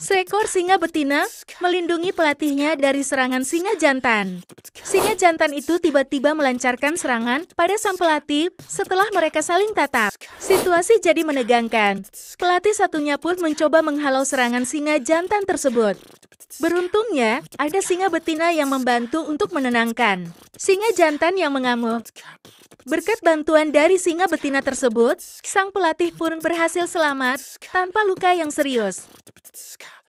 Seekor singa betina melindungi pelatihnya dari serangan singa jantan. Singa jantan itu tiba-tiba melancarkan serangan pada sang pelatih setelah mereka saling tatap. Situasi jadi menegangkan. Pelatih satunya pun mencoba menghalau serangan singa jantan tersebut. Beruntungnya, ada singa betina yang membantu untuk menenangkan. Singa jantan yang mengamuk. Berkat bantuan dari singa betina tersebut, sang pelatih pun berhasil selamat tanpa luka yang serius. Scott.